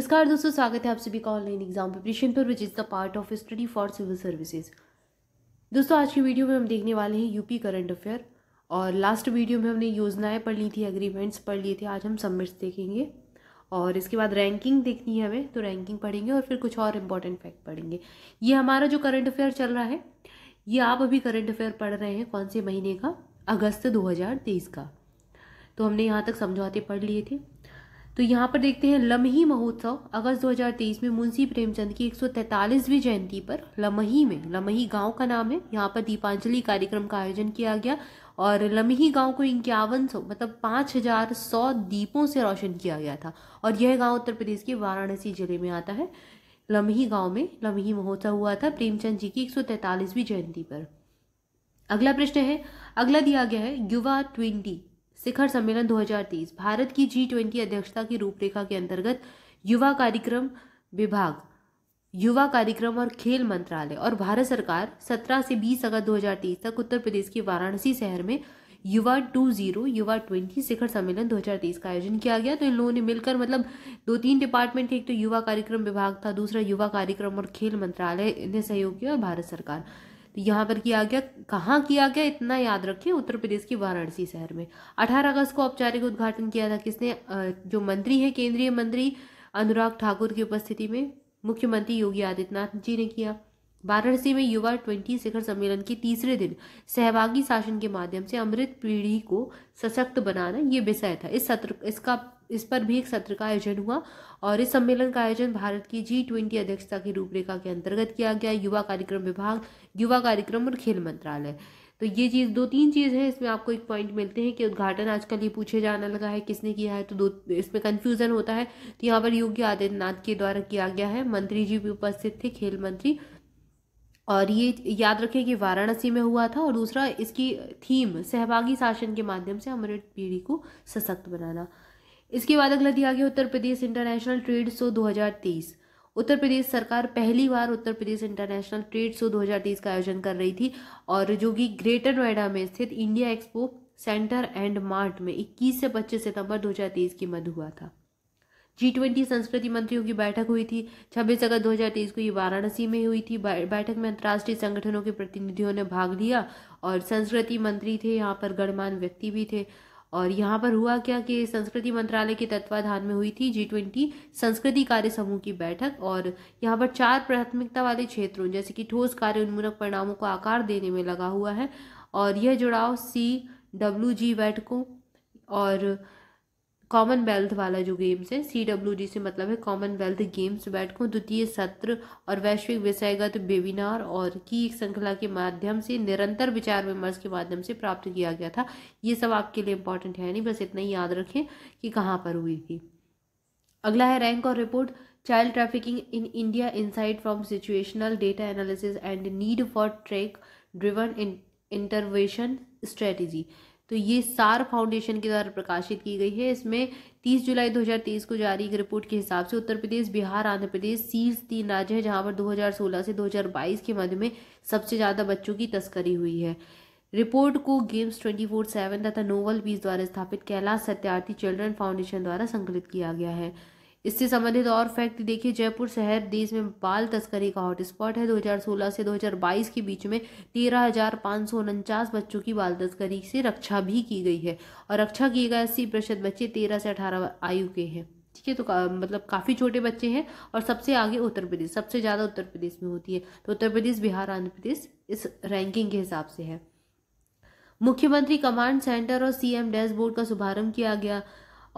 नमस्कार दोस्तों स्वागत है आप सभी का ऑनलाइन एग्जाम प्रिपरेशन पर which is the part of study for civil services दोस्तों आज की वीडियो में हम देखने वाले हैं यूपी करंट अफेयर और लास्ट वीडियो में हमने योजनाएं पढ़ ली थी एग्रीमेंट्स पढ़ लिए थे आज हम सबमिट्स देखेंगे और इसके बाद रैंकिंग देखनी है हमें तो रैंकिंग पढ़ेंगे और फिर कुछ और इम्पोर्टेंट फैक्ट पढ़ेंगे ये हमारा जो करंट अफेयर चल रहा है ये आप अभी करंट अफेयर पढ़ रहे हैं कौन से महीने का अगस्त दो का तो हमने यहाँ तक समझौते पढ़ लिए थे तो यहाँ पर देखते हैं लमही महोत्सव अगस्त 2023 में मुंशी प्रेमचंद की एक जयंती पर लमही में लमही गांव का नाम है यहाँ पर दीपांजलि कार्यक्रम का आयोजन किया गया और लमही गांव को इक्यावन सौ मतलब पाँच हजार सौ दीपों से रोशन किया गया था और यह गांव उत्तर प्रदेश के वाराणसी जिले में आता है लमही गाँव में लमही महोत्सव हुआ था प्रेमचंद जी की एक जयंती पर अगला प्रश्न है अगला दिया गया है युवा ट्वेंटी शिखर सम्मेलन 2030 भारत की जी ट्वेंटी अध्यक्षता की रूपरेखा के अंतर्गत युवा कार्यक्रम विभाग युवा कार्यक्रम और खेल मंत्रालय और भारत सरकार 17 से 20 अगस्त 2030 तक उत्तर प्रदेश के वाराणसी शहर में युवा टू जीरो युवा ट्वेंटी शिखर सम्मेलन 2030 का आयोजन किया गया तो इन लोगों ने मिलकर मतलब दो तीन डिपार्टमेंट एक तो युवा कार्यक्रम विभाग था दूसरा युवा कार्यक्रम और खेल मंत्रालय ने सहयोग किया और भारत सरकार तो यहाँ पर किया गया कहाँ किया गया इतना याद रखें उत्तर प्रदेश के वाराणसी शहर में अठारह अगस्त को औपचारिक उद्घाटन किया था किसने जो मंत्री है केंद्रीय मंत्री अनुराग ठाकुर की उपस्थिति में मुख्यमंत्री योगी आदित्यनाथ जी ने किया वाराणसी में युवा ट्वेंटी शिखर सम्मेलन के तीसरे दिन सहभागी शासन के माध्यम से अमृत पीढ़ी को सशक्त बनाना ये विषय था इस सत्र इसका इस पर भी एक सत्र का आयोजन हुआ और इस सम्मेलन का आयोजन भारत की जी ट्वेंटी अध्यक्षता की रूपरेखा के अंतर्गत किया गया युवा कार्यक्रम विभाग युवा कार्यक्रम और खेल मंत्रालय तो ये चीज़ दो तीन चीज़ है इसमें आपको एक पॉइंट मिलते हैं कि उद्घाटन आजकल ये पूछे जाने लगा है किसने किया है तो दो इसमें कन्फ्यूज़न होता है तो यहाँ पर योगी आदित्यनाथ के द्वारा किया गया है मंत्री जी भी उपस्थित थे खेल मंत्री और ये याद रखें कि वाराणसी में हुआ था और दूसरा इसकी थीम सहभागी शासन के माध्यम से अमृत पीढ़ी को सशक्त बनाना इसके बाद अगला दिया गया Uttar Pradesh international trade show 2023 Uttar Pradesh सरकार पहली बार Uttar Pradesh international trade show 2023 का आयोजन कर रही थी और जो कि ग्रेटर नोएडा में स्थित India expo centre and mart में 21 से 25 सितंबर 2023 की मध्य हुआ था जी ट्वेंटी संस्कृति मंत्रियों की बैठक हुई थी 26 अगस्त 2023 को ये वाराणसी में हुई थी बैठक में अंतर्राष्ट्रीय संगठनों के प्रतिनिधियों ने भाग लिया और संस्कृति मंत्री थे यहाँ पर गणमान्य व्यक्ति भी थे और यहाँ पर हुआ क्या कि संस्कृति मंत्रालय के तत्वाधान में हुई थी जी ट्वेंटी संस्कृति कार्य समूह की बैठक और यहाँ पर चार प्राथमिकता वाले क्षेत्रों जैसे कि ठोस कार्य उन्मूलक परिणामों को आकार देने में लगा हुआ है और यह जुड़ाव सी डब्ल्यू जी बैठकों और कॉमनवेल्थ वाला जो गेम्स है सी डब्ल्यू जी से मतलब है कॉमनवेल्थ गेम्स बैठकों द्वितीय सत्र और वैश्विक विषयगत वेबिनार और की एक श्रृंखला के माध्यम से निरंतर विचार विमर्श के माध्यम से प्राप्त किया गया था ये सब आपके लिए इंपॉर्टेंट है नहीं बस इतना ही याद रखें कि कहाँ पर हुई थी अगला है रैंक और report child trafficking in India inside from situational data analysis and need for track driven intervention strategy तो ये सार फाउंडेशन के द्वारा प्रकाशित की गई है इसमें 30 जुलाई 2023 को जारी एक रिपोर्ट के हिसाब से उत्तर प्रदेश बिहार आंध्र प्रदेश शीर्ष तीन राज्य हैं जहां पर 2016 से 2022 के मध्य में सबसे ज़्यादा बच्चों की तस्करी हुई है रिपोर्ट को गेम्स ट्वेंटी फोर सेवन तथा नोवल बीस द्वारा स्थापित कैलाश सत्यार्थी चिल्ड्रन फाउंडेशन द्वारा संकलित किया गया है इससे संबंधित और फैक्ट देखिए जयपुर शहर देश में बाल तस्करी का हॉटस्पॉट है 2016 से 2022 के बीच में तेरह बच्चों की बाल तस्करी से रक्षा भी की गई है और रक्षा किए गए अस्सी प्रतिशत बच्चे तेरह से अठारह आयु के हैं ठीक है तो का, मतलब काफ़ी छोटे बच्चे हैं और सबसे आगे उत्तर प्रदेश सबसे ज़्यादा उत्तर प्रदेश में होती है तो उत्तर प्रदेश बिहार आंध्र प्रदेश इस रैंकिंग के हिसाब से है मुख्यमंत्री कमांड सेंटर और सीएम डैशबोर्ड का शुभारंभ किया गया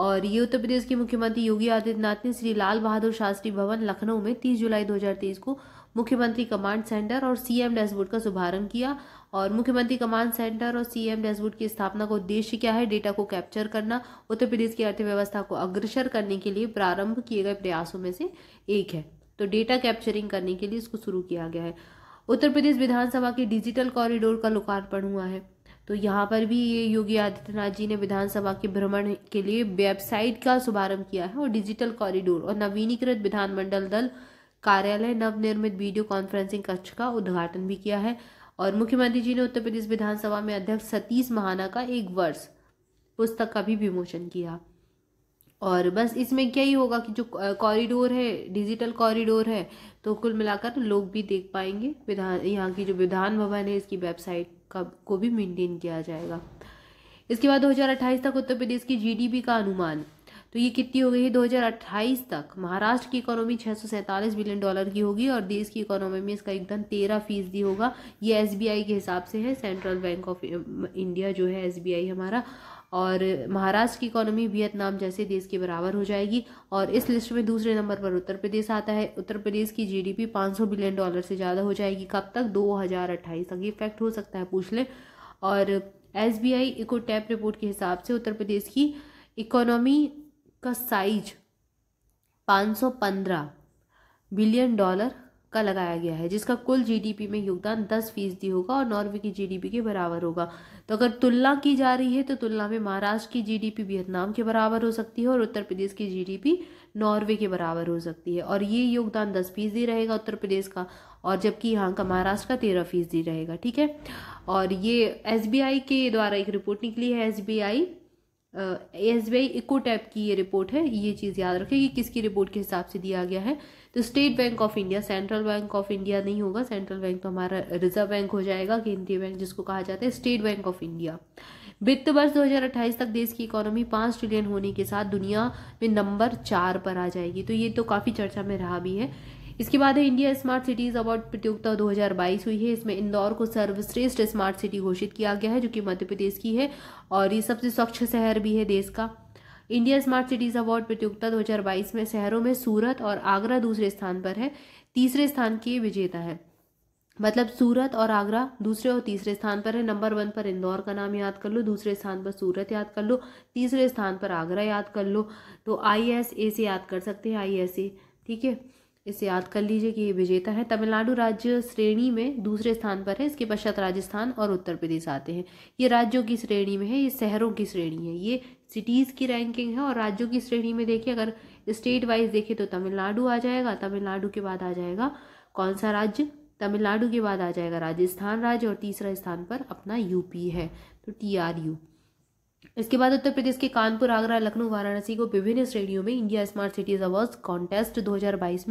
और ये उत्तर प्रदेश के मुख्यमंत्री योगी आदित्यनाथ ने श्री लाल बहादुर शास्त्री भवन लखनऊ में 30 जुलाई 2023 को मुख्यमंत्री कमांड सेंटर और सीएम डैशबोर्ड का शुभारंभ किया और मुख्यमंत्री कमांड सेंटर और सीएम डैशबोर्ड की स्थापना का उद्देश्य क्या है डेटा को कैप्चर करना उत्तर प्रदेश की अर्थव्यवस्था को अग्रसर करने के लिए प्रारंभ किए गए प्रयासों में से एक है तो डेटा कैप्चरिंग करने के लिए इसको शुरू किया गया है उत्तर प्रदेश विधानसभा के डिजिटल कॉरिडोर का लोकार्पण हुआ है तो यहाँ पर भी ये योगी आदित्यनाथ जी ने विधानसभा के भ्रमण के लिए वेबसाइट का शुभारंभ किया है और डिजिटल कॉरिडोर और नवीनीकृत विधानमंडल दल कार्यालय नवनिर्मित वीडियो कॉन्फ्रेंसिंग कक्ष का उद्घाटन भी किया है और मुख्यमंत्री जी ने उत्तर प्रदेश विधानसभा में अध्यक्ष सतीश महाना का एक वर्ष पुस्तक का भी विमोचन किया और बस इसमें क्या ही होगा कि जो कॉरिडोर है डिजिटल कॉरिडोर है तो कुल मिलाकर तो लोग भी देख पाएंगे विधान यहाँ की जो विधान भवन है इसकी वेबसाइट का को भी मेंटेन किया जाएगा इसके बाद 2028 तक उत्तर प्रदेश की जीडीपी का अनुमान तो ये कितनी हो गई 2028 तक महाराष्ट्र की इकोनॉमी छः बिलियन डॉलर की होगी और देश की इकोनॉमी में इसका एकदम तेरह फीसदी होगा ये एस के हिसाब से है सेंट्रल बैंक ऑफ इंडिया जो है एस हमारा और महाराष्ट्र की इकोनॉमी वियतनाम जैसे देश के बराबर हो जाएगी और इस लिस्ट में दूसरे नंबर पर उत्तर प्रदेश आता है उत्तर प्रदेश की जीडीपी 500 बिलियन डॉलर से ज़्यादा हो जाएगी कब तक दो हज़ार अट्ठाईस तक ये फैक्ट हो सकता है पूछ लें और S B I ecowrap report के हिसाब से उत्तर प्रदेश की इकोनॉमी का साइज 515 बिलियन डॉलर का लगाया गया है जिसका कुल जीडीपी में योगदान दस फीसदी होगा और नॉर्वे की जीडीपी के बराबर होगा तो अगर तुलना की जा रही है तो तुलना में महाराष्ट्र की जीडीपी वियतनाम के बराबर हो सकती है और उत्तर प्रदेश की जीडीपी नॉर्वे के बराबर हो सकती है और ये योगदान दस फीसदी रहेगा उत्तर प्रदेश का और जबकि यहाँ का महाराष्ट्र का तेरह फीसदी रहेगा ठीक है और ये एस के द्वारा एक रिपोर्ट निकली है S S B I ecowrap की ये रिपोर्ट है ये चीज़ याद रखें कि किसकी रिपोर्ट के हिसाब से दिया गया है तो State Bank of India Central Bank of India नहीं होगा सेंट्रल बैंक तो हमारा रिजर्व बैंक हो जाएगा केंद्रीय बैंक जिसको कहा जाता है स्टेट बैंक ऑफ इंडिया वित्त वर्ष 2028 तक देश की इकोनॉमी पाँच ट्रिलियन होने के साथ दुनिया में नंबर चार पर आ जाएगी तो ये तो काफ़ी चर्चा में रहा भी है इसके बाद है इंडिया स्मार्ट सिटीज अवार्ड प्रतियोगिता 2022 हुई है इसमें इंदौर को सर्वश्रेष्ठ स्मार्ट सिटी घोषित किया गया है जो कि मध्य प्रदेश की है और ये सबसे स्वच्छ शहर भी है देश का इंडिया स्मार्ट सिटीज अवार्ड प्रतियोगिता 2022 में शहरों में सूरत और आगरा दूसरे स्थान पर है तीसरे स्थान की विजेता है मतलब सूरत और आगरा दूसरे और तीसरे स्थान पर है नंबर वन पर इंदौर का नाम याद कर लो दूसरे स्थान पर सूरत याद कर लो तीसरे स्थान पर आगरा याद कर लो तो आई एस ए से याद कर सकते हैं आई एस ए ठीक है इसे याद कर लीजिए कि ये विजेता है तमिलनाडु राज्य श्रेणी में दूसरे स्थान पर है इसके पश्चात राजस्थान और उत्तर प्रदेश आते हैं ये राज्यों की श्रेणी में है ये शहरों की श्रेणी है ये सिटीज़ की रैंकिंग है और राज्यों की श्रेणी में देखिए अगर स्टेट वाइज देखें तो तमिलनाडु आ जाएगा तमिलनाडु के बाद आ जाएगा कौन सा राज्य तमिलनाडु के बाद आ जाएगा राजस्थान राज्य और तीसरा स्थान पर अपना यूपी है तो टी आर यू इसके बाद उत्तर प्रदेश के कानपुर आगरा लखनऊ वाराणसी को विभिन्न श्रेणियों में India smart cities award contest दो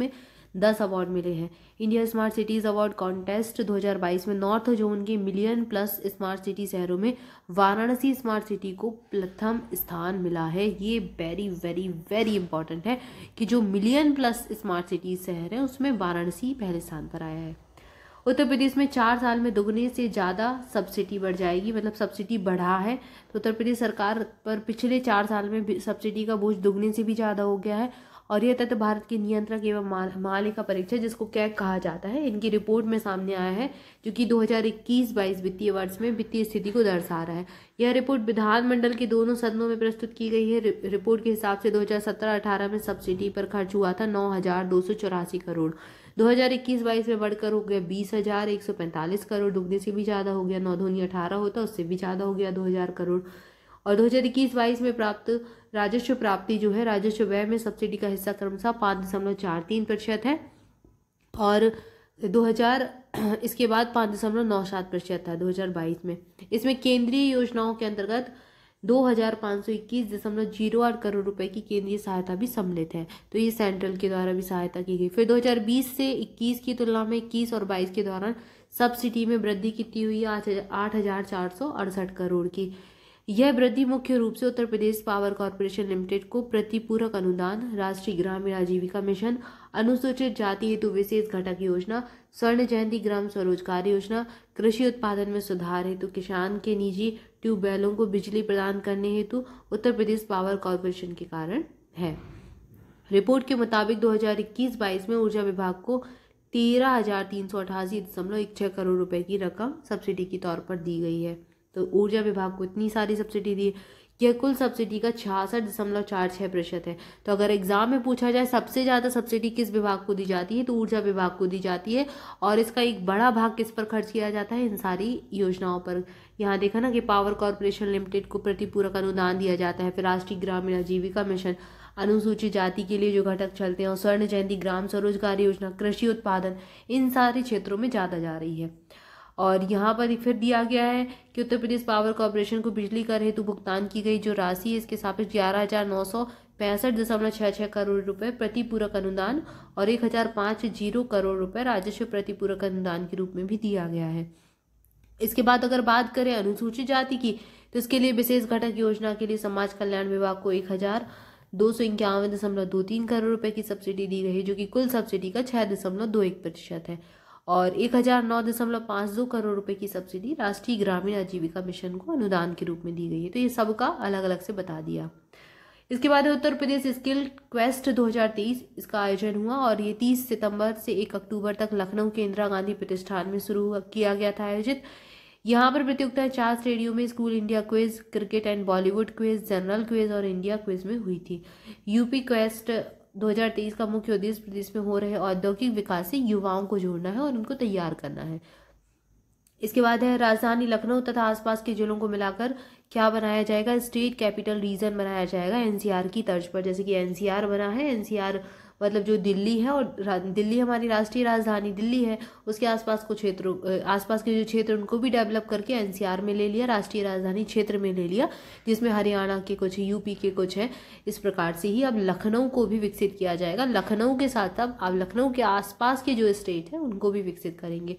में दस अवार्ड मिले हैं India smart cities award contest 2022 में नॉर्थ जोन के मिलियन प्लस स्मार्ट सिटी शहरों में वाराणसी स्मार्ट सिटी को प्रथम स्थान मिला है ये वेरी वेरी वेरी इंपॉर्टेंट है कि जो मिलियन प्लस स्मार्ट सिटी शहर हैं उसमें वाराणसी पहले स्थान पर आया है उत्तर प्रदेश में चार साल में दोगुने से ज़्यादा सब्सिडी बढ़ जाएगी मतलब सब्सिडी बढ़ा है तो उत्तर प्रदेश सरकार पर पिछले चार साल में सब्सिडी का बोझ दोगुने से भी ज़्यादा हो गया है और यह तथ्य भारत के नियंत्रक एवं महालेखा परीक्षा जिसको कैक कहा जाता है इनकी रिपोर्ट में सामने आया है जो कि 2021-22 वित्तीय वर्ष में वित्तीय स्थिति को दर्शा रहा है यह रिपोर्ट विधानमंडल के दोनों सदनों में प्रस्तुत की गई है रिपोर्ट के हिसाब से 2017-18 में सब्सिडी पर खर्च हुआ था नौ करोड़ 2021-22 में बढ़कर हो गया बीस हज़ार एक सौ पैंतालीस करोड़ डूबने से भी ज़्यादा हो गया नौ धोनी अठारह होता उससे भी ज़्यादा हो गया दो हज़ार करोड़ और दो हज़ार इक्कीस बाईस में प्राप्त राजस्व प्राप्ति जो है राजस्व व्यय में सब्सिडी का हिस्सा क्रमशः पाँच दशमलव चार तीन प्रतिशत है और 2000 इसके बाद पाँच दशमलव नौ सात प्रतिशत था बाईस में इसमें केंद्रीय योजनाओं के अंतर्गत दो हजार पाँच सौ इक्कीस दशमलव जीरो आठ करोड़ रुपए की केंद्रीय सहायता भी सम्मिलित है तो ये सेंट्रल के द्वारा भी सहायता की गई फिर 2020 से 21 की तुलना में 21 और 22 के दौरान सब्सिडी में वृद्धि कितनी हुई है आठ हजार चार सौ अड़सठ करोड़ की यह वृद्धि मुख्य रूप से Uttar Pradesh power corporation limited को प्रतिपूरक अनुदान राष्ट्रीय ग्रामीण आजीविका मिशन अनुसूचित जाति हेतु विशेष घटक योजना स्वर्ण जयंती ग्राम स्वरोजगार योजना कृषि उत्पादन में सुधार हेतु किसान के निजी ट्यूबवेलों को बिजली प्रदान करने हेतु उत्तर प्रदेश पावर कॉरपोरेशन के कारण है रिपोर्ट के मुताबिक 2021-22 में ऊर्जा विभाग को तेरह हजार तीन सौ अठासी दशमलव एक छः करोड़ रुपए की रकम सब्सिडी के तौर पर दी गई है तो ऊर्जा विभाग को इतनी सारी सब्सिडी दी यह कुल सब्सिडी का छियासठ दशमलव चार छः प्रतिशत है तो अगर एग्जाम में पूछा जाए सबसे ज़्यादा सब्सिडी किस विभाग को दी जाती है तो ऊर्जा विभाग को दी जाती है और इसका एक बड़ा भाग किस पर खर्च किया जाता है इन सारी योजनाओं पर यहाँ देखा ना कि पावर कॉरपोरेशन लिमिटेड को प्रतिपूरक अनुदान दिया जाता है फिर राष्ट्रीय ग्रामीण आजीविका मिशन अनुसूचित जाति के लिए जो घटक चलते हैं और स्वर्ण जयंती ग्राम स्वरोजगार योजना कृषि उत्पादन इन सारे क्षेत्रों में ज़्यादा जा रही है और यहाँ पर फिर दिया गया है कि उत्तर प्रदेश पावर कॉरपोरेशन को बिजली कर हेतु भुगतान की गई जो राशि है इसके सापेक्ष ग्यारह हज़ार नौ सौ पैंसठ दशमलव छः छः करोड़ रुपए प्रतिपूरक अनुदान और एक हज़ार पाँच जीरो करोड़ रुपए राजस्व प्रतिपूरक अनुदान के रूप में भी दिया गया है इसके बाद अगर बात करें अनुसूचित जाति की तो इसके लिए विशेष घटक योजना के लिए समाज कल्याण विभाग को एक हजार दो सौ इक्यावन दशमलव दो तीन करोड़ रुपए की सब्सिडी दी गई है जो कि कुल सब्सिडी का छः दशमलव दो एक प्रतिशत है और एक हजार नौ दशमलव पाँच दो करोड़ रुपए की सब्सिडी राष्ट्रीय ग्रामीण आजीविका मिशन को अनुदान के रूप में दी गई है तो ये सबका अलग अलग से बता दिया इसके बाद उत्तर प्रदेश स्किल क्वेस्ट 2023 इसका आयोजन हुआ और ये 30 सितंबर से 1 अक्टूबर तक लखनऊ के इंदिरा गांधी प्रतिष्ठान में शुरू किया गया था आयोजित यहाँ पर प्रतियोगिता चार स्टेडियो में school India quiz cricket and Bollywood quiz general quiz और इंडिया क्विज में हुई थी यूपी क्वेस्ट 2023 का मुख्य उद्देश्य प्रदेश में हो रहे औद्योगिक विकास से युवाओं को जोड़ना है और उनको तैयार करना है इसके बाद है राजधानी लखनऊ तथा आसपास के जिलों को मिलाकर क्या बनाया जाएगा स्टेट कैपिटल रीजन बनाया जाएगा एनसीआर की तर्ज पर जैसे कि एनसीआर बना है एनसीआर मतलब जो दिल्ली है और दिल्ली हमारी राष्ट्रीय राजधानी दिल्ली है उसके आसपास को क्षेत्र आसपास के जो क्षेत्र उनको भी डेवलप करके एनसीआर में ले लिया राष्ट्रीय राजधानी क्षेत्र में ले लिया जिसमें हरियाणा के कुछ यूपी के कुछ हैं इस प्रकार से ही अब लखनऊ को भी विकसित किया जाएगा लखनऊ के साथ अब अब लखनऊ के आसपास के जो स्टेट हैं उनको भी विकसित करेंगे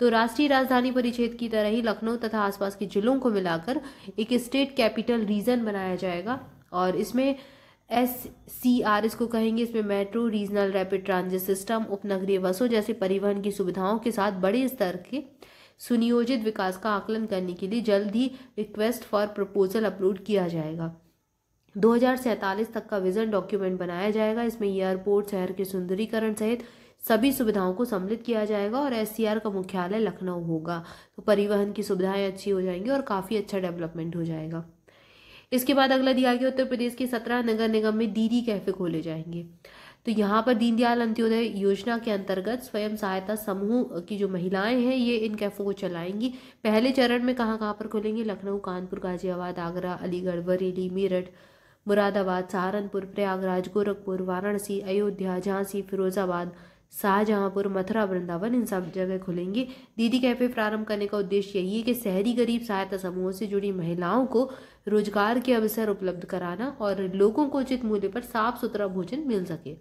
तो राष्ट्रीय राजधानी परिषद की तरह ही लखनऊ तथा आसपास के जिलों को मिलाकर एक स्टेट कैपिटल रीजन बनाया जाएगा और इसमें एस सी आर इसको कहेंगे इसमें metro regional rapid transit system उपनगरीय बसों जैसे परिवहन की सुविधाओं के साथ बड़े स्तर के सुनियोजित विकास का आकलन करने के लिए जल्द ही रिक्वेस्ट फॉर प्रपोजल अपलोड किया जाएगा दो तक का विजन डॉक्यूमेंट बनाया जाएगा इसमें एयरपोर्ट शहर के सुंदरीकरण सहित सभी सुविधाओं को सम्मिलित किया जाएगा और एस का मुख्यालय लखनऊ होगा तो परिवहन की सुविधाएं अच्छी हो जाएंगी और काफ़ी अच्छा डेवलपमेंट हो जाएगा इसके बाद अगला दिया गया उत्तर प्रदेश के सत्रह नगर निगम में दीदी कैफे खोले जाएंगे तो यहाँ पर दीनदयाल अंत्योदय योजना के अंतर्गत स्वयं सहायता समूह की जो महिलाएं हैं ये इन कैफों को चलाएंगी पहले चरण में कहाँ कहाँ पर खुलेंगे लखनऊ कानपुर गाजियाबाद आगरा अलीगढ़ बरेली मेरठ मुरादाबाद सहारनपुर प्रयागराज गोरखपुर वाराणसी अयोध्या झांसी फिरोजाबाद शाहजहाँपुर मथुरा वृंदावन इन सब जगह खुलेंगे दीदी कैफ़े प्रारंभ करने का उद्देश्य यही है कि शहरी गरीब सहायता समूहों से जुड़ी महिलाओं को रोजगार के अवसर उपलब्ध कराना और लोगों को उचित मूल्य पर साफ सुथरा भोजन मिल सके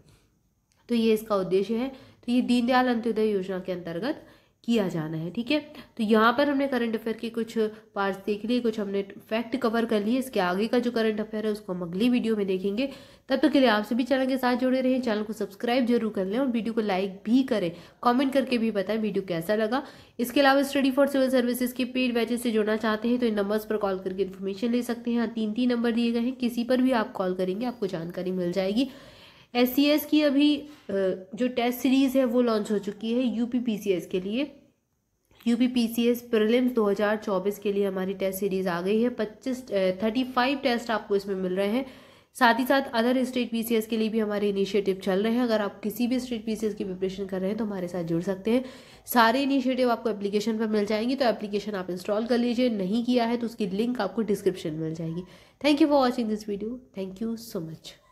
तो ये इसका उद्देश्य है तो ये दीनदयाल अंत्योदय योजना के अंतर्गत किया जाना है ठीक है तो यहाँ पर हमने करंट अफेयर के कुछ पार्ट्स देख लिए कुछ हमने फैक्ट कवर कर लिए इसके आगे का जो करंट अफेयर है उसको हम अगली वीडियो में देखेंगे तब तक के लिए आप सभी चैनल के साथ जुड़े रहें चैनल को सब्सक्राइब जरूर कर लें और वीडियो को लाइक भी करें कॉमेंट करके भी बताएं वीडियो कैसा लगा इसके अलावा स्टडी फॉर सिविल सर्विसेज के पेड बैचेज से जुड़ना चाहते हैं तो इन नंबर्स पर कॉल करके इन्फॉर्मेशन ले सकते हैं तीन तीन नंबर दिए गए हैं किसी पर भी आप कॉल करेंगे आपको जानकारी मिल जाएगी एस सी एस की अभी जो टेस्ट सीरीज़ है वो लॉन्च हो चुकी है U P P C S के लिए U P P C S prelims दो हज़ार चौबीस के लिए हमारी टेस्ट सीरीज़ आ गई है पच्चीस थर्टी फाइव टेस्ट आपको इसमें मिल रहे हैं साथ ही साथ other state P C S के लिए भी हमारे इनिशिएटिव चल रहे हैं अगर आप किसी भी स्टेट पी सी एस की प्रिपरेशन कर रहे हैं तो हमारे साथ जुड़ सकते हैं सारे इनिशिएटिव आपको एप्लीकेशन पर मिल जाएंगे तो एप्लीकेशन आप इंस्टॉल कर लीजिए नहीं किया है तो उसकी लिंक आपको डिस्क्रिप्शन मिल जाएगी thank you for watching this video thank you so much